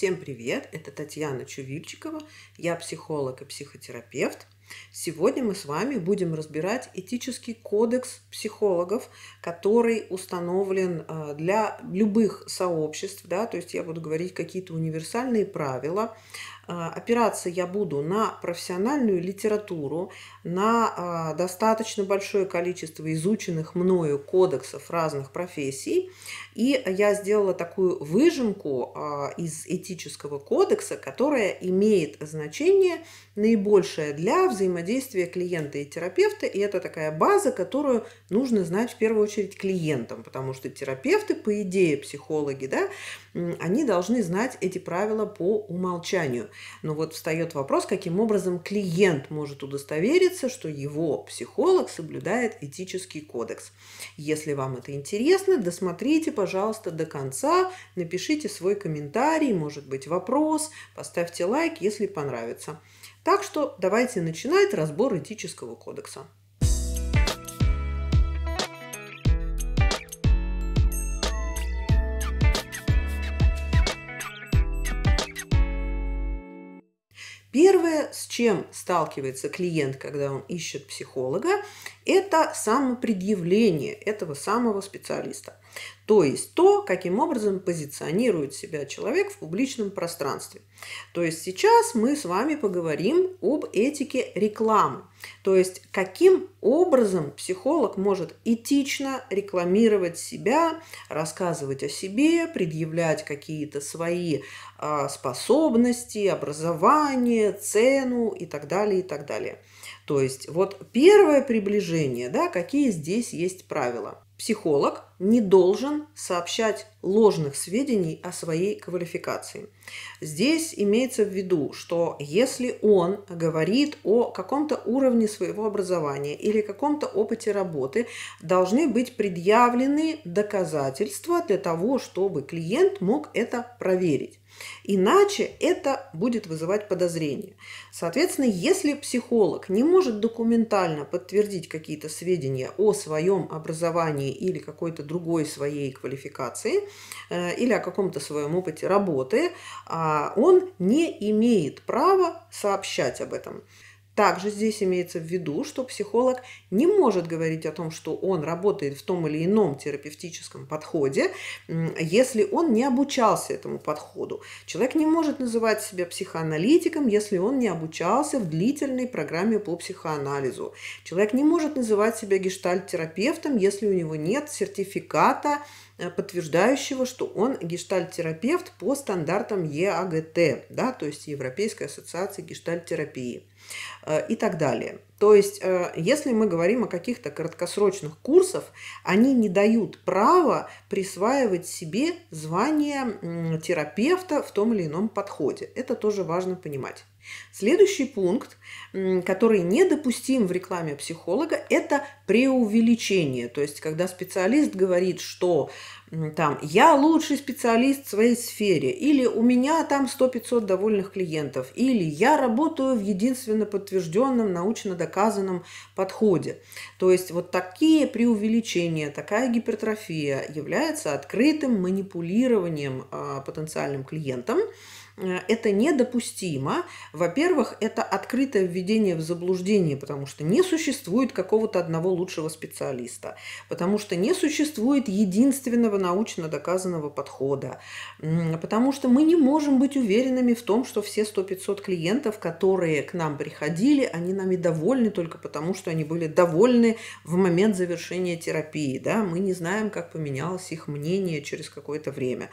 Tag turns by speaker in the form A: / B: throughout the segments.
A: Всем привет! Это Татьяна Чувильчикова, я психолог и психотерапевт. Сегодня мы с вами будем разбирать этический кодекс психологов, который установлен э, для любых сообществ, да, то есть я буду говорить какие-то универсальные правила, а, опираться я буду на профессиональную литературу, на а, достаточно большое количество изученных мною кодексов разных профессий. И я сделала такую выжимку а, из этического кодекса, которая имеет значение наибольшее для взаимодействия клиента и терапевта. И это такая база, которую нужно знать в первую очередь клиентам, потому что терапевты, по идее, психологи, да, они должны знать эти правила по умолчанию. Но вот встает вопрос, каким образом клиент может удостовериться, что его психолог соблюдает этический кодекс. Если вам это интересно, досмотрите, пожалуйста, до конца, напишите свой комментарий, может быть, вопрос, поставьте лайк, если понравится. Так что давайте начинать разбор этического кодекса. Первое, с чем сталкивается клиент, когда он ищет психолога, это самопредъявление этого самого специалиста. То есть то, каким образом позиционирует себя человек в публичном пространстве. То есть сейчас мы с вами поговорим об этике рекламы. То есть каким образом психолог может этично рекламировать себя, рассказывать о себе, предъявлять какие-то свои а, способности, образование, цену и так далее, и так далее. То есть вот первое приближение, да, какие здесь есть правила. Психолог не должен сообщать ложных сведений о своей квалификации. Здесь имеется в виду, что если он говорит о каком-то уровне своего образования или каком-то опыте работы, должны быть предъявлены доказательства для того, чтобы клиент мог это проверить. Иначе это будет вызывать подозрение. Соответственно, если психолог не может документально подтвердить какие-то сведения о своем образовании или какой-то другой своей квалификации, э, или о каком-то своем опыте работы, а, он не имеет права сообщать об этом. Также здесь имеется в виду, что психолог не может говорить о том, что он работает в том или ином терапевтическом подходе, если он не обучался этому подходу. Человек не может называть себя психоаналитиком, если он не обучался в длительной программе по психоанализу. Человек не может называть себя гештальт-терапевтом, если у него нет сертификата, э, подтверждающего, что он гештальт-терапевт по стандартам ЕАГТ, да, то есть Европейской ассоциации гештальт-терапии. Э, и так далее. То есть, э, если мы говорим о каких-то краткосрочных курсах, они не дают права присваивать себе звание терапевта в том или ином подходе. Это тоже важно понимать. Следующий пункт, который недопустим в рекламе психолога, это преувеличение. То есть, когда специалист говорит, что там «я лучший специалист в своей сфере», или «у меня там 100-500 довольных клиентов», или «я работаю в единственно подтвержденном научно доказанном подходе». То есть, вот такие преувеличения, такая гипертрофия является открытым манипулированием э, потенциальным клиентом – Э, это недопустимо. Во-первых, это открытое введение в заблуждение, потому что не существует какого-то одного лучшего специалиста, потому что не существует единственного научно доказанного подхода, потому что мы не можем быть уверенными в том, что все 100-500 клиентов, которые к нам приходили, они нами довольны только потому, что они были довольны в момент завершения терапии. Да? Мы не знаем, как поменялось их мнение через какое-то время.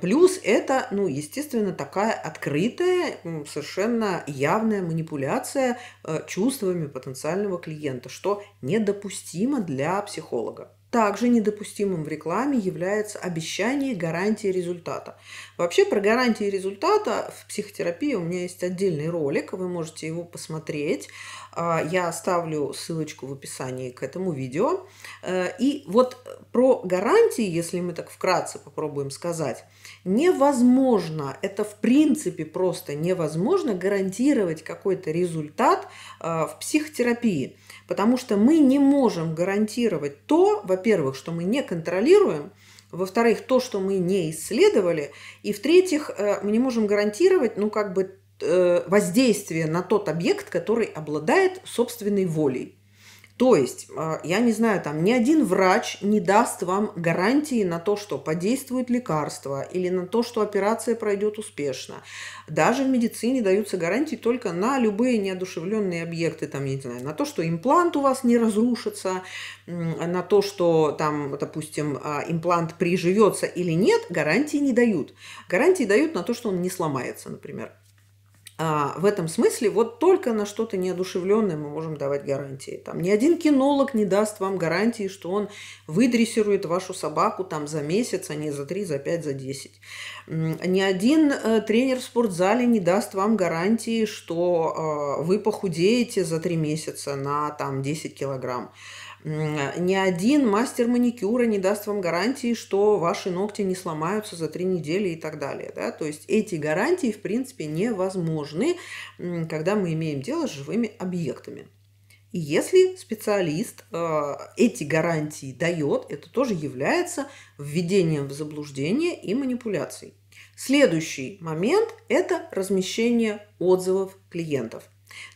A: Плюс это, ну, естественно, именно такая открытая, совершенно явная манипуляция э, чувствами потенциального клиента, что недопустимо для психолога. Также недопустимым в рекламе является обещание гарантии результата. Вообще про гарантии результата в психотерапии у меня есть отдельный ролик, вы можете его посмотреть. А, я оставлю ссылочку в описании к этому видео. Э, и вот про гарантии, если мы так вкратце попробуем сказать, невозможно, это в принципе просто невозможно гарантировать какой-то результат э, в психотерапии, потому что мы не можем гарантировать то, во-первых, что мы не контролируем, во-вторых, то, что мы не исследовали, и в-третьих, э, мы не можем гарантировать, ну, как бы Э, воздействие на тот объект, который обладает собственной волей. То есть, э, я не знаю, там ни один врач не даст вам гарантии на то, что подействует лекарство или на то, что операция пройдет успешно. Даже в медицине даются гарантии только на любые неодушевленные объекты, там, не знаю, на то, что имплант у вас не разрушится, на то, что там, допустим, а, имплант приживется или нет, гарантии не дают. Гарантии дают на то, что он не сломается, например а, в этом смысле вот только на что-то неодушевленное мы можем давать гарантии. Там ни один кинолог не даст вам гарантии, что он выдрессирует вашу собаку там за месяц, а не за три, за пять, за десять. Ни один э, тренер в спортзале не даст вам гарантии, что э, вы похудеете за три месяца на там 10 килограмм. А, ни один мастер маникюра не даст вам гарантии, что ваши ногти не сломаются за три недели и так далее. Да? То есть эти гарантии, в принципе, невозможны, когда мы имеем дело с живыми объектами. И если специалист э, эти гарантии дает, это тоже является введением в заблуждение и манипуляцией. Следующий момент – это размещение отзывов клиентов.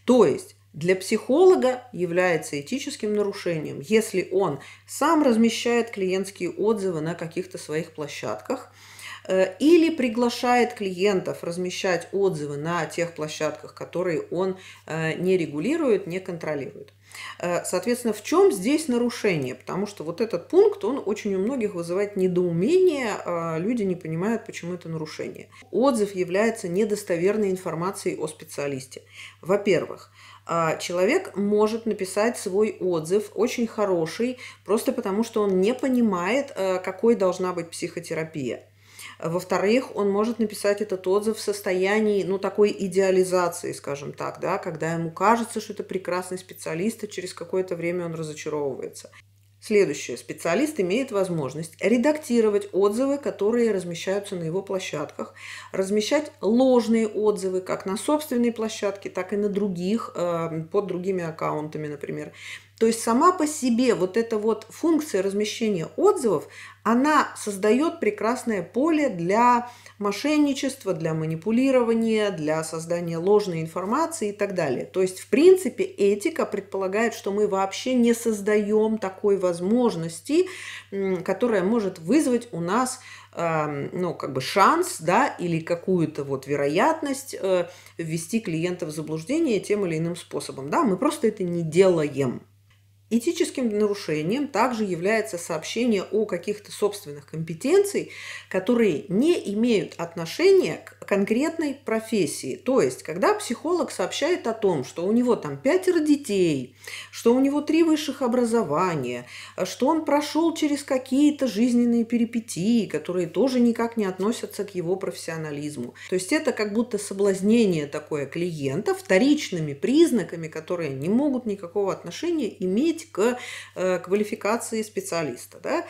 A: То есть для психолога является этическим нарушением, если он сам размещает клиентские отзывы на каких-то своих площадках э, или приглашает клиентов размещать отзывы на тех площадках, которые он э, не регулирует, не контролирует. Э, соответственно, в чем здесь нарушение? Потому что вот этот пункт, он очень у многих вызывает недоумение, а люди не понимают, почему это нарушение. Отзыв является недостоверной информацией о специалисте. Во-первых, а, человек может написать свой отзыв, очень хороший, просто потому что он не понимает, э, какой должна быть психотерапия. Во-вторых, он может написать этот отзыв в состоянии, ну, такой идеализации, скажем так, да, когда ему кажется, что это прекрасный специалист, а через какое-то время он разочаровывается. Следующее. Специалист имеет возможность редактировать отзывы, которые размещаются на его площадках, размещать ложные отзывы как на собственной площадке, так и на других, э, под другими аккаунтами, например. То есть сама по себе вот эта вот функция размещения отзывов, она создает прекрасное поле для мошенничества, для манипулирования, для создания ложной информации и так далее. То есть, в принципе, этика предполагает, что мы вообще не создаем такой возможности, которая может вызвать у нас эм, ну, как бы шанс, да, или какую-то вот вероятность э, ввести клиента в заблуждение тем или иным способом, да, мы просто это не делаем. Этическим нарушением также является сообщение о каких-то собственных компетенциях, которые не имеют отношения к конкретной профессии. То есть, когда психолог сообщает о том, что у него там пятеро детей, что у него три высших образования, что он прошел через какие-то жизненные перипетии, которые тоже никак не относятся к его профессионализму. То есть это как будто соблазнение такое клиента вторичными признаками, которые не могут никакого отношения иметь к э, квалификации специалиста. Да?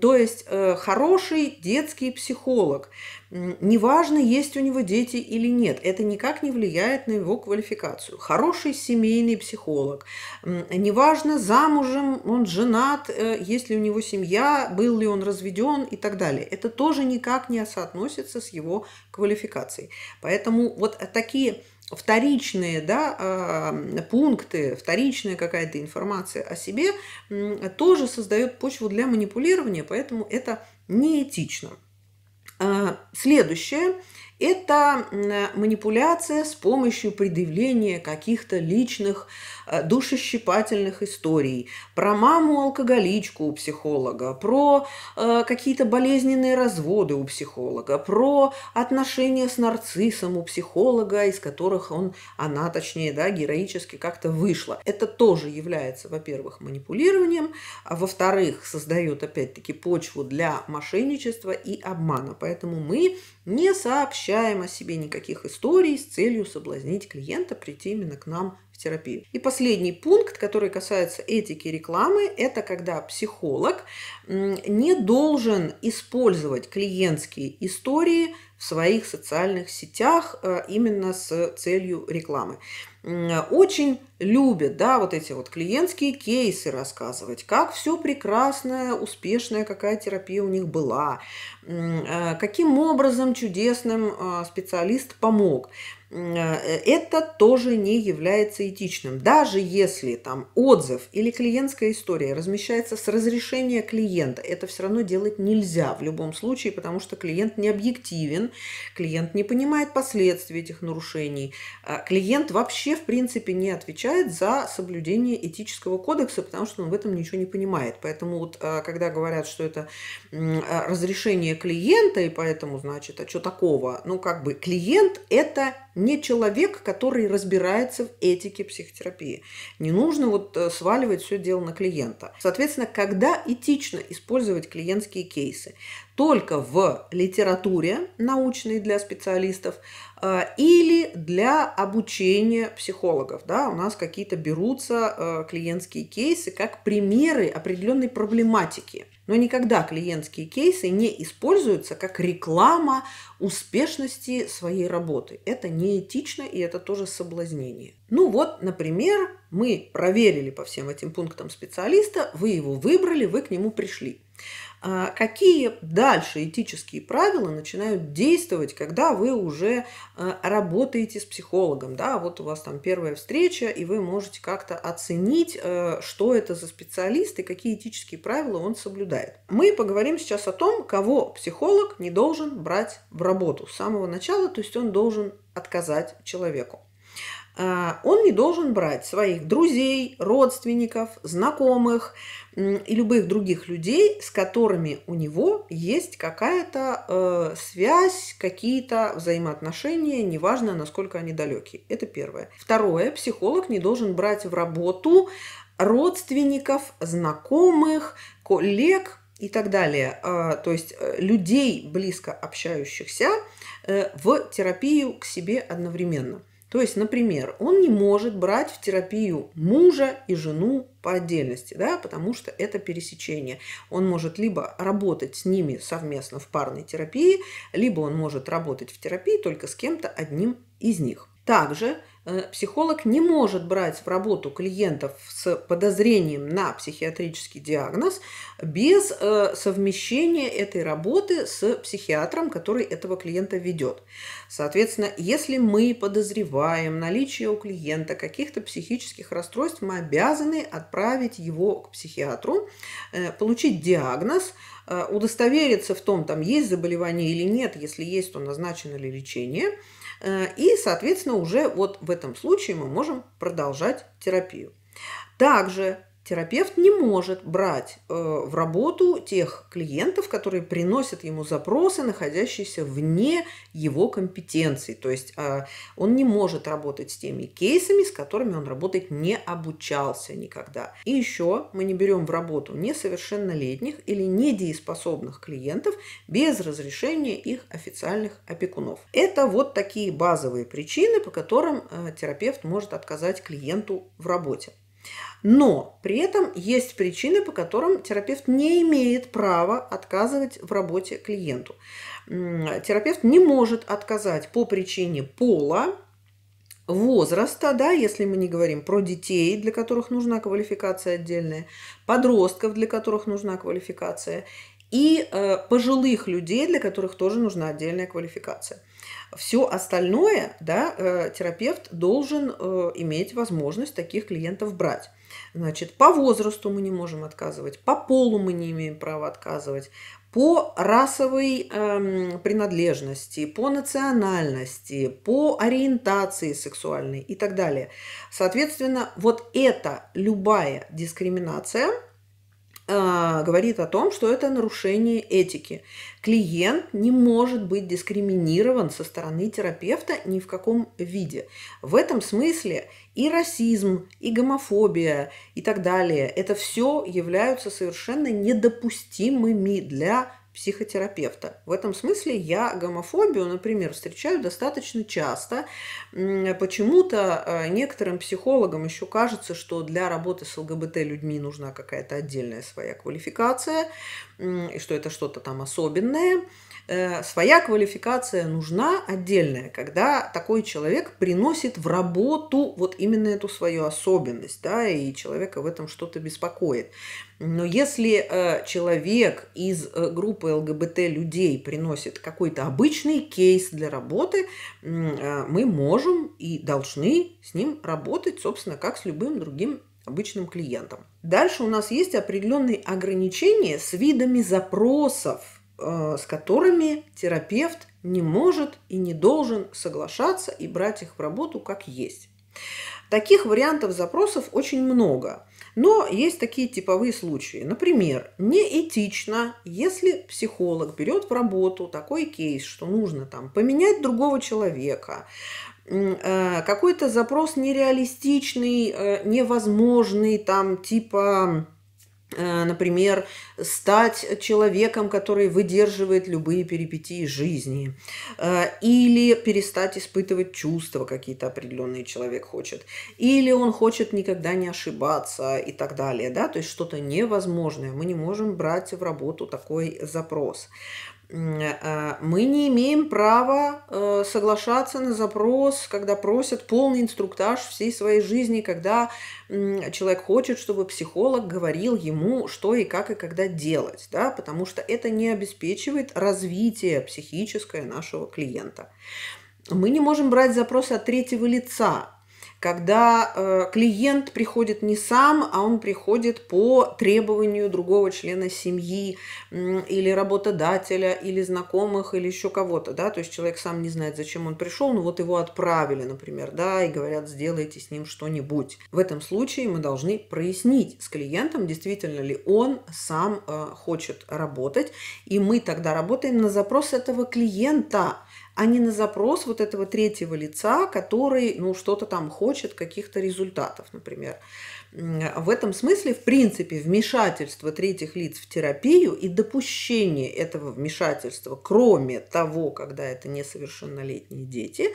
A: То есть э, хороший детский психолог – Неважно, есть у него дети или нет, это никак не влияет на его квалификацию. Хороший семейный психолог. Неважно, замужем он женат, э, есть ли у него семья, был ли он разведен и так далее. Это тоже никак не соотносится с его квалификацией. Поэтому вот такие вторичные да, а, пункты, вторичная какая-то информация о себе тоже создает почву для манипулирования, поэтому это неэтично. А, следующее это манипуляция с помощью предъявления каких-то личных э, душесчипательных историй. Про маму-алкоголичку у психолога, про э, какие-то болезненные разводы у психолога, про отношения с нарциссом у психолога, из которых он, она точнее, да, героически как-то вышла. Это тоже является, во-первых, манипулированием, а во-вторых, создает опять-таки почву для мошенничества и обмана. Поэтому мы не сообщаем сообщаем о себе никаких историй с целью соблазнить клиента прийти именно к нам терапию. И последний пункт, который касается этики рекламы, это когда психолог не должен использовать клиентские истории в своих социальных сетях э, именно с целью рекламы. Очень любят, да, вот эти вот клиентские кейсы рассказывать, как все прекрасное, успешное, какая терапия у них была, э, каким образом чудесным э, специалист помог. Э, это тоже не является этичным. Даже если там отзыв или клиентская история размещается с разрешения клиента, это все равно делать нельзя в любом случае, потому что клиент не объективен, клиент не понимает последствий этих нарушений, а клиент вообще в принципе не отвечает за соблюдение этического кодекса, потому что он в этом ничего не понимает. Поэтому вот а, когда говорят, что это а, разрешение клиента, и поэтому, значит, а что такого? Ну, как бы клиент – это не человек, который разбирается в этике психотерапии. Не нужно вот э, сваливать все дело на клиента. Соответственно, когда этично использовать клиентские кейсы? Только в литературе научной для специалистов э, или для обучения психологов. Да, у нас какие-то берутся э, клиентские кейсы как примеры определенной проблематики. Но никогда клиентские кейсы не используются как реклама успешности своей работы. Это неэтично и это тоже соблазнение. Ну вот, например, мы проверили по всем этим пунктам специалиста, вы его выбрали, вы к нему пришли. А какие дальше этические правила начинают действовать, когда вы уже э, работаете с психологом? Да, вот у вас там первая встреча, и вы можете как-то оценить, э, что это за специалист и какие этические правила он соблюдает. Мы поговорим сейчас о том, кого психолог не должен брать в работу с самого начала, то есть он должен отказать человеку. А, он не должен брать своих друзей, родственников, знакомых и любых других людей, с которыми у него есть какая-то э, связь, какие-то взаимоотношения, неважно, насколько они далекие. Это первое. Второе, психолог не должен брать в работу родственников, знакомых, коллег, и так далее, а, то есть э, людей, близко общающихся, э, в терапию к себе одновременно. То есть, например, он не может брать в терапию мужа и жену по отдельности, да, потому что это пересечение. Он может либо работать с ними совместно в парной терапии, либо он может работать в терапии только с кем-то одним из них. Также Э, психолог не может брать в работу клиентов с подозрением на психиатрический диагноз без э, совмещения этой работы с психиатром, который этого клиента ведет. Соответственно, если мы подозреваем наличие у клиента каких-то психических расстройств, мы обязаны отправить его к психиатру, э, получить диагноз, удостовериться в том, там есть заболевание или нет, если есть, то назначено ли лечение – Э, и, соответственно, уже вот в этом случае мы можем продолжать терапию. Также терапевт не может брать э, в работу тех клиентов, которые приносят ему запросы, находящиеся вне его компетенции. То есть э, он не может работать с теми кейсами, с которыми он работать не обучался никогда. И еще мы не берем в работу несовершеннолетних или недееспособных клиентов без разрешения их официальных опекунов. Это вот такие базовые причины, по которым э, терапевт может отказать клиенту в работе. Но при этом есть причины, по которым терапевт не имеет права отказывать в работе клиенту. Терапевт не может отказать по причине пола, возраста, да, если мы не говорим про детей, для которых нужна квалификация отдельная, подростков, для которых нужна квалификация, и э, пожилых людей, для которых тоже нужна отдельная квалификация. Все остальное, да, э, терапевт должен э, иметь возможность таких клиентов брать. Значит, по возрасту мы не можем отказывать, по полу мы не имеем права отказывать, по расовой эм, принадлежности, по национальности, по ориентации сексуальной и так далее. Соответственно, вот эта любая дискриминация – а, говорит о том, что это нарушение этики. Клиент не может быть дискриминирован со стороны терапевта ни в каком виде. В этом смысле и расизм, и гомофобия, и так далее, это все являются совершенно недопустимыми для психотерапевта. В этом смысле я гомофобию, например, встречаю достаточно часто. Почему-то э, некоторым психологам еще кажется, что для работы с ЛГБТ людьми нужна какая-то отдельная своя квалификация, и что это что-то там особенное. Э, своя квалификация нужна отдельная, когда такой человек приносит в работу вот именно эту свою особенность, да, и человека в этом что-то беспокоит. Но если э, человек из э, группы ЛГБТ людей приносит какой-то обычный кейс для работы, э, мы можем и должны с ним работать, собственно, как с любым другим обычным клиентом. Дальше у нас есть определенные ограничения с видами запросов, Э, с которыми терапевт не может и не должен соглашаться и брать их в работу как есть. Таких вариантов запросов очень много, но есть такие типовые случаи. Например, неэтично, если психолог берет в работу такой кейс, что нужно там поменять другого человека, э, какой-то запрос нереалистичный, э, невозможный, там типа Э, например, стать человеком, который выдерживает любые перипетии жизни, э, или перестать испытывать чувства какие-то определенные человек хочет, или он хочет никогда не ошибаться и так далее, да, то есть что-то невозможное, мы не можем брать в работу такой запрос. А, мы не имеем права э, соглашаться на запрос, когда просят полный инструктаж всей своей жизни, когда человек хочет, чтобы психолог говорил ему, что и как и когда делать, да, потому что это не обеспечивает развитие психическое нашего клиента. Мы не можем брать запросы от третьего лица, когда э, клиент приходит не сам, а он приходит по требованию другого члена семьи э, или работодателя, или знакомых, или еще кого-то, да, то есть человек сам не знает, зачем он пришел, но вот его отправили, например, да, и говорят, сделайте с ним что-нибудь. В этом случае мы должны прояснить с клиентом, действительно ли он сам э, хочет работать, и мы тогда работаем на запрос этого клиента – а не на запрос вот этого третьего лица, который, ну, что-то там хочет, каких-то результатов, например. В этом смысле, в принципе, вмешательство третьих лиц в терапию и допущение этого вмешательства, кроме того, когда это несовершеннолетние дети,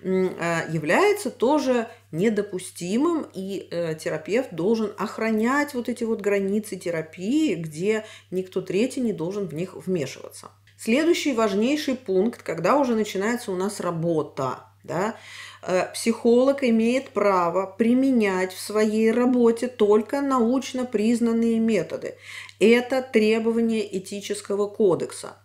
A: э, является тоже недопустимым, и э, терапевт должен охранять вот эти вот границы терапии, где никто третий не должен в них вмешиваться. Следующий важнейший пункт, когда уже начинается у нас работа. Да? Э, психолог имеет право применять в своей работе только научно признанные методы. Это требование этического кодекса.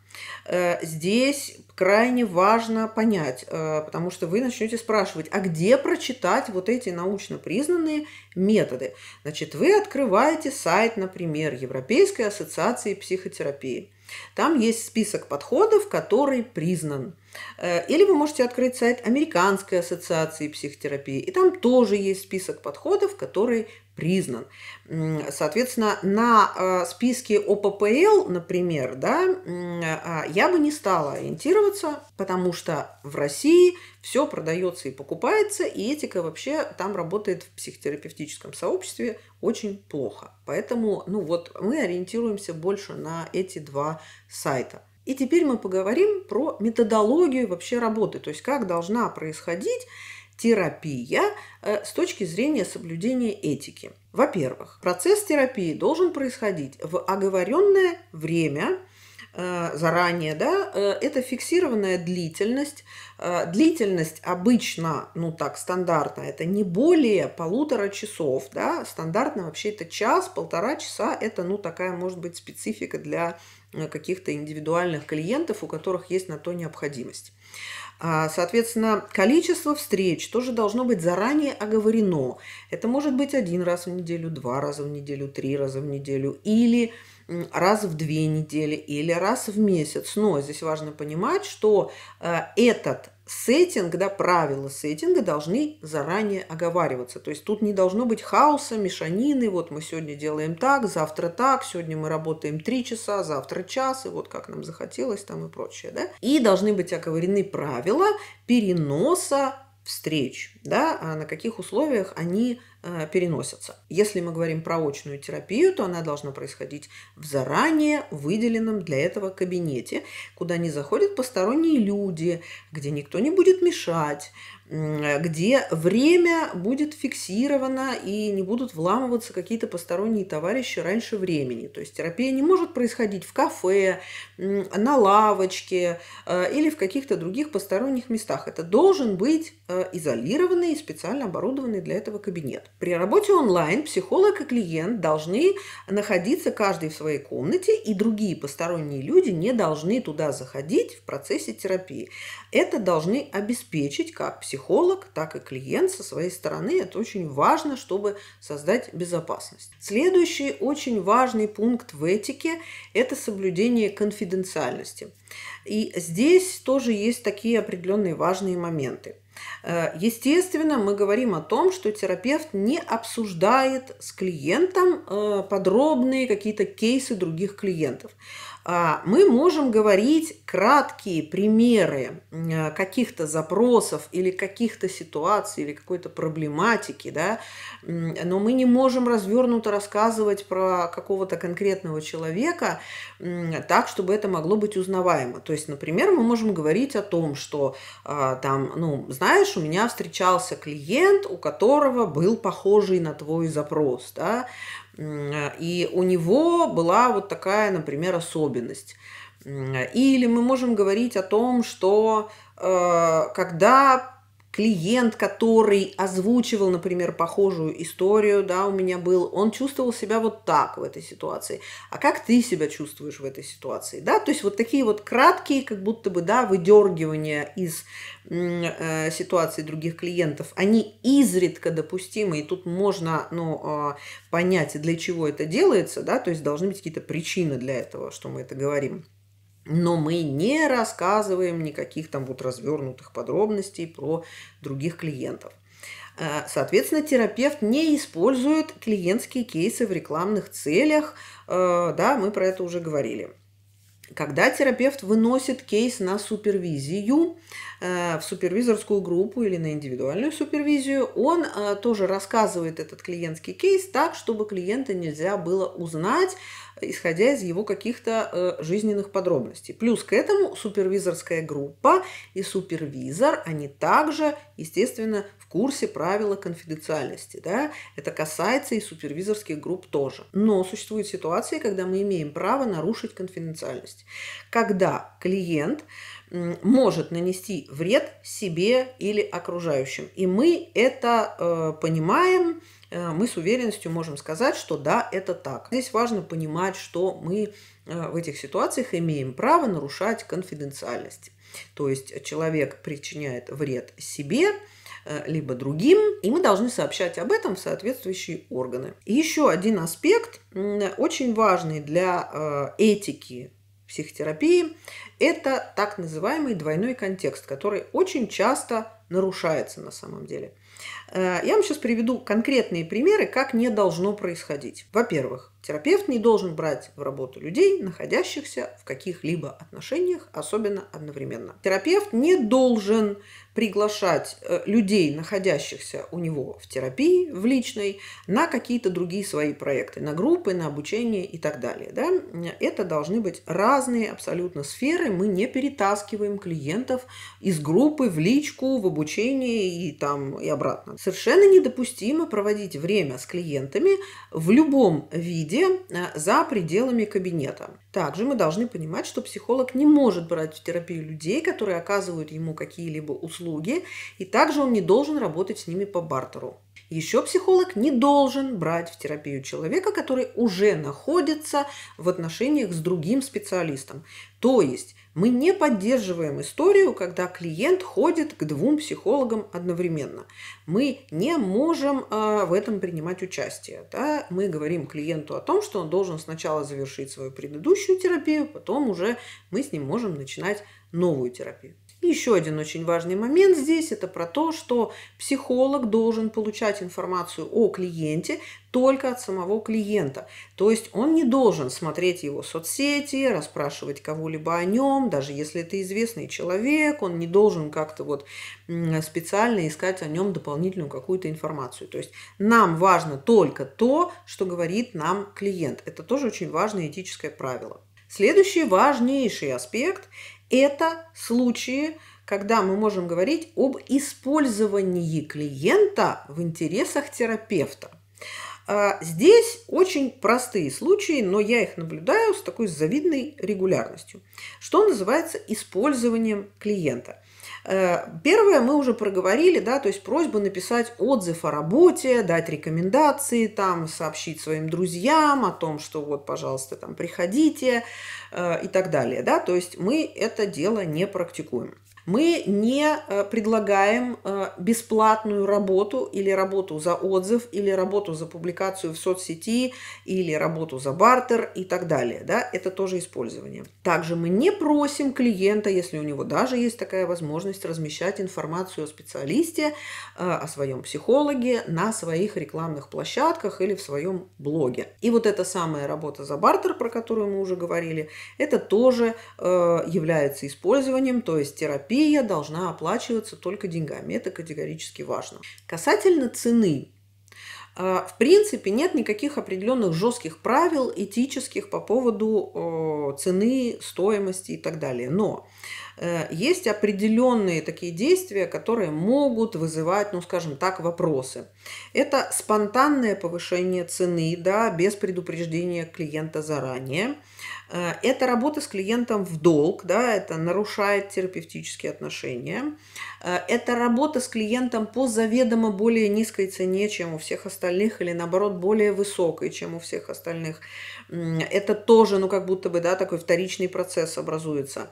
A: Э, здесь крайне важно понять, э, потому что вы начнете спрашивать, а где прочитать вот эти научно признанные методы? Значит, вы открываете сайт, например, Европейской ассоциации психотерапии – там есть список подходов, который признан. Э, или вы можете открыть сайт Американской ассоциации психотерапии, и там тоже есть список подходов, который признан. Соответственно, на э, списке ОППЛ, например, да, а, я бы не стала ориентироваться, потому что в России все продается и покупается, и этика вообще там работает в психотерапевтическом сообществе очень плохо. Поэтому, ну вот, мы ориентируемся больше на эти два сайта. И теперь мы поговорим про методологию вообще работы, то есть как должна происходить терапия э, с точки зрения соблюдения этики. Во-первых, процесс терапии должен происходить в оговоренное время, э, заранее, да, э, это фиксированная длительность. Длительность обычно, ну так, стандартно, это не более полутора часов, да, стандартно вообще это час, полтора часа, это, ну, такая, может быть, специфика для каких-то индивидуальных клиентов, у которых есть на то необходимость. А, соответственно, количество встреч тоже должно быть заранее оговорено. Это может быть один раз в неделю, два раза в неделю, три раза в неделю или раз в две недели или раз в месяц. Но здесь важно понимать, что э, этот сеттинг, да, правила сеттинга должны заранее оговариваться. То есть тут не должно быть хаоса, мешанины, вот мы сегодня делаем так, завтра так, сегодня мы работаем три часа, завтра час, и вот как нам захотелось там и прочее, да. И должны быть оговорены правила переноса встреч, да, а на каких условиях они Э, переносятся. Если мы говорим про очную терапию, то она должна происходить в заранее выделенном для этого кабинете, куда не заходят посторонние люди, где никто не будет мешать, Э, где время будет фиксировано и не будут вламываться какие-то посторонние товарищи раньше времени. То есть терапия не может происходить в кафе, на лавочке э, или в каких-то других посторонних местах. Это должен быть э, изолированный и специально оборудованный для этого кабинет. При работе онлайн психолог и клиент должны находиться каждый в своей комнате, и другие посторонние люди не должны туда заходить в процессе терапии. Это должны обеспечить как психолог, психолог, так и клиент со своей стороны. Это очень важно, чтобы создать безопасность. Следующий очень важный пункт в этике – это соблюдение конфиденциальности. И здесь тоже есть такие определенные важные моменты. Э, естественно, мы говорим о том, что терапевт не обсуждает с клиентом э, подробные какие-то кейсы других клиентов. А, мы можем говорить краткие примеры а, каких-то запросов или каких-то ситуаций или какой-то проблематики, да, но мы не можем развернуто рассказывать про какого-то конкретного человека так, чтобы это могло быть узнаваемо. То есть, например, мы можем говорить о том, что а, там, ну, знаешь, у меня встречался клиент, у которого был похожий на твой запрос, да, а, и у него была вот такая, например, особенность. А, или мы можем говорить о том, что э, когда клиент, который озвучивал, например, похожую историю, да, у меня был, он чувствовал себя вот так в этой ситуации. А как ты себя чувствуешь в этой ситуации, да? То есть вот такие вот краткие, как будто бы, да, выдергивания из э, ситуации других клиентов, они изредка допустимы, и тут можно, ну, э, понять, для чего это делается, да, то есть должны быть какие-то причины для этого, что мы это говорим но мы не рассказываем никаких там вот развернутых подробностей про других клиентов. Э, соответственно, терапевт не использует клиентские кейсы в рекламных целях. Э, да, мы про это уже говорили. Когда терапевт выносит кейс на супервизию, э, в супервизорскую группу или на индивидуальную супервизию, он тоже рассказывает этот клиентский кейс так, чтобы клиента нельзя было узнать, исходя из его каких-то э, жизненных подробностей. Плюс к этому супервизорская группа и супервизор, они также, естественно, в курсе правила конфиденциальности. Да? Это касается и супервизорских групп тоже. Но существуют ситуации, когда мы имеем право нарушить конфиденциальность. Когда клиент может нанести вред себе или окружающим. И мы это э, понимаем, Э, мы с уверенностью можем сказать, что да, это так. Здесь важно понимать, что мы э, в этих ситуациях имеем право нарушать конфиденциальность. То есть человек причиняет вред себе, э, либо другим, и мы должны сообщать об этом в соответствующие органы. И еще один аспект, очень важный для этики психотерапии, это так называемый двойной контекст, который очень часто нарушается на самом деле. Э, я вам сейчас приведу конкретные примеры, как не должно происходить. Во-первых, терапевт не должен брать в работу людей, находящихся в каких-либо отношениях, особенно одновременно. Терапевт не должен приглашать э, людей, находящихся у него в терапии, в личной, на какие-то другие свои проекты, на группы, на обучение и так далее. Да? Это должны быть разные абсолютно сферы. Мы не перетаскиваем клиентов из группы в личку, в обучение и там и обратно. Совершенно недопустимо проводить время с клиентами в любом виде э, за пределами кабинета. Также мы должны понимать, что психолог не может брать в терапию людей, которые оказывают ему какие-либо услуги, и также он не должен работать с ними по бартеру. Еще психолог не должен брать в терапию человека, который уже находится в отношениях с другим специалистом. То есть мы не поддерживаем историю, когда клиент ходит к двум психологам одновременно мы не можем э, в этом принимать участие. Да? Мы говорим клиенту о том, что он должен сначала завершить свою предыдущую терапию, потом уже мы с ним можем начинать новую терапию. И еще один очень важный момент здесь – это про то, что психолог должен получать информацию о клиенте только от самого клиента. То есть он не должен смотреть его соцсети, расспрашивать кого-либо о нем, даже если это известный человек, он не должен как-то вот специально искать о нем дополнительные дополнительную какую-то информацию. То есть нам важно только то, что говорит нам клиент. Это тоже очень важное этическое правило. Следующий важнейший аспект – это случаи, когда мы можем говорить об использовании клиента в интересах терапевта. А, здесь очень простые случаи, но я их наблюдаю с такой завидной регулярностью, что называется использованием клиента. Э, первое мы уже проговорили, да, то есть просьба написать отзыв о работе, дать рекомендации, там, сообщить своим друзьям о том, что вот, пожалуйста, там, приходите э, и так далее, да, то есть мы это дело не практикуем. Мы не э, предлагаем э, бесплатную работу или работу за отзыв, или работу за публикацию в соцсети, или работу за бартер и так далее. Да? Это тоже использование. Также мы не просим клиента, если у него даже есть такая возможность, размещать информацию о специалисте, э, о своем психологе на своих рекламных площадках или в своем блоге. И вот эта самая работа за бартер, про которую мы уже говорили, это тоже является использованием, то есть терапия галерея должна оплачиваться только деньгами. Это категорически важно. Касательно цены, а, в принципе, нет никаких определенных жестких правил этических по поводу э, цены, стоимости и так далее. Но Э, есть определенные такие действия, которые могут вызывать, ну, скажем так, вопросы. Это спонтанное повышение цены, да, без предупреждения клиента заранее. Э, это работа с клиентом в долг, да, это нарушает терапевтические отношения. Э, это работа с клиентом по заведомо более низкой цене, чем у всех остальных, или наоборот более высокой, чем у всех остальных. Это тоже, ну, как будто бы, да, такой вторичный процесс образуется.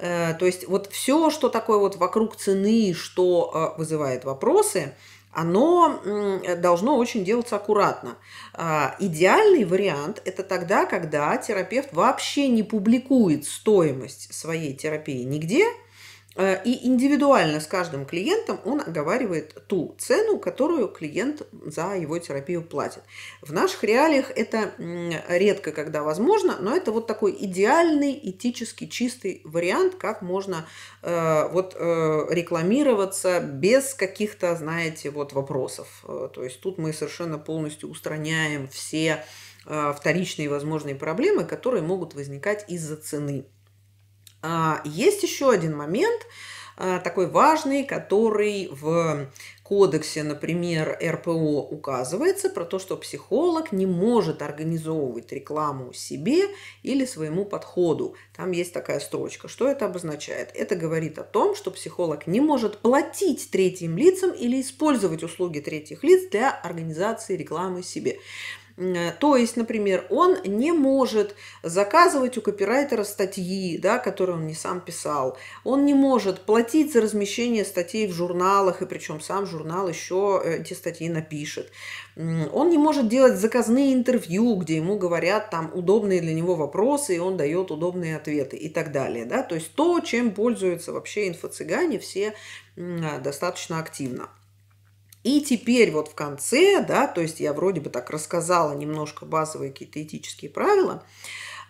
A: То есть вот все, что такое вот вокруг цены, что э, вызывает вопросы, оно должно очень делаться аккуратно. А, идеальный вариант – это тогда, когда терапевт вообще не публикует стоимость своей терапии нигде – Э, и индивидуально с каждым клиентом он оговаривает ту цену, которую клиент за его терапию платит. В наших реалиях это редко когда возможно, но это вот такой идеальный, этически чистый вариант, как можно э, вот э, рекламироваться без каких-то, знаете, вот вопросов. Э, то есть тут мы совершенно полностью устраняем все э, вторичные возможные проблемы, которые могут возникать из-за цены. А, есть еще один момент, э, такой важный, который в кодексе, например, РПО указывается про то, что психолог не может организовывать рекламу себе или своему подходу. Там есть такая строчка. Что это обозначает? Это говорит о том, что психолог не может платить третьим лицам или использовать услуги третьих лиц для организации рекламы себе. Э, то есть, например, он не может заказывать у копирайтера статьи, да, которые он не сам писал. Он не может платить за размещение статей в журналах, и причем сам журнал еще э, эти статьи напишет. Он не может делать заказные интервью, где ему говорят там удобные для него вопросы, и он дает удобные ответы и так далее. Да? То есть то, чем пользуются вообще инфо-цыгане, все э, достаточно активно. И теперь вот в конце, да, то есть я вроде бы так рассказала немножко базовые какие-то этические правила,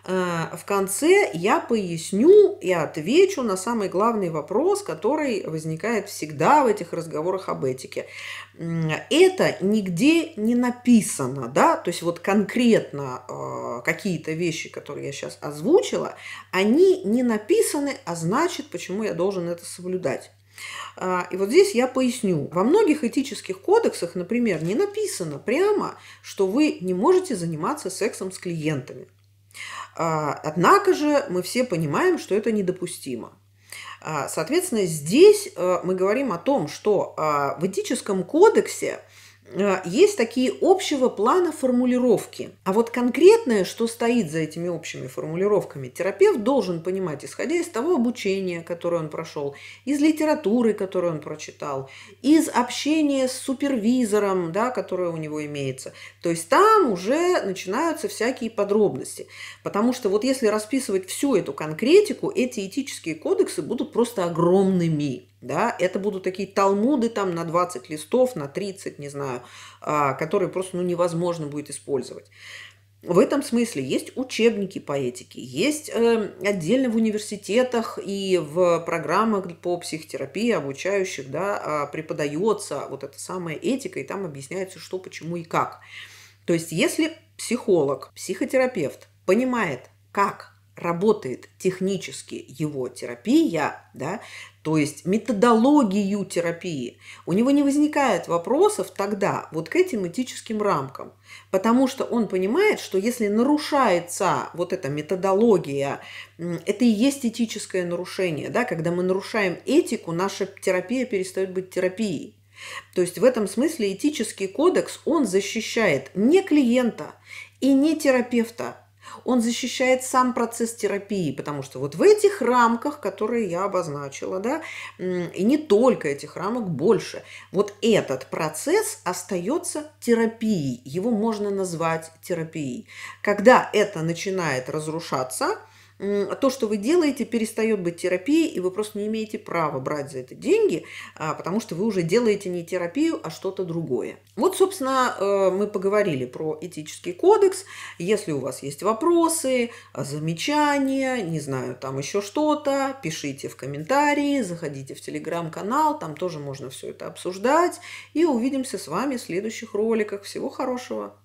A: э, в конце я поясню и отвечу на самый главный вопрос, который возникает всегда в этих разговорах об этике. Это нигде не написано, да, то есть вот конкретно э, какие-то вещи, которые я сейчас озвучила, они не написаны, а значит, почему я должен это соблюдать. А, и вот здесь я поясню. Во многих этических кодексах, например, не написано прямо, что вы не можете заниматься сексом с клиентами. А, однако же мы все понимаем, что это недопустимо. А, соответственно, здесь э, мы говорим о том, что в этическом кодексе Э, есть такие общего плана формулировки. А вот конкретное, что стоит за этими общими формулировками, терапевт должен понимать, исходя из того обучения, которое он прошел, из литературы, которую он прочитал, из общения с супервизором, да, которое у него имеется. То есть там уже начинаются всякие подробности. Потому что вот если расписывать всю эту конкретику, эти этические кодексы будут просто огромными. Да, это будут такие талмуды там на 20 листов, на 30, не знаю, а, которые просто ну, невозможно будет использовать. В этом смысле есть учебники по этике, есть э, отдельно в университетах и в программах по психотерапии обучающих, да, а, преподается вот эта самая этика, и там объясняется, что, почему и как. То есть, если психолог, психотерапевт понимает, как работает технически его терапия, да, то есть методологию терапии, у него не возникает вопросов тогда вот к этим этическим рамкам. Потому что он понимает, что если нарушается вот эта методология, это и есть этическое нарушение. Да? Когда мы нарушаем этику, наша терапия перестает быть терапией. То есть в этом смысле этический кодекс, он защищает не клиента и не терапевта, он защищает сам процесс терапии, потому что вот в этих рамках, которые я обозначила, да, и не только этих рамок, больше, вот этот процесс остается терапией, его можно назвать терапией. Когда это начинает разрушаться, то, что вы делаете, перестает быть терапией, и вы просто не имеете права брать за это деньги, а, потому что вы уже делаете не терапию, а что-то другое. Вот, собственно, э, мы поговорили про этический кодекс. Если у вас есть вопросы, замечания, не знаю, там еще что-то, пишите в комментарии, заходите в телеграм-канал, там тоже можно все это обсуждать. И увидимся с вами в следующих роликах. Всего хорошего!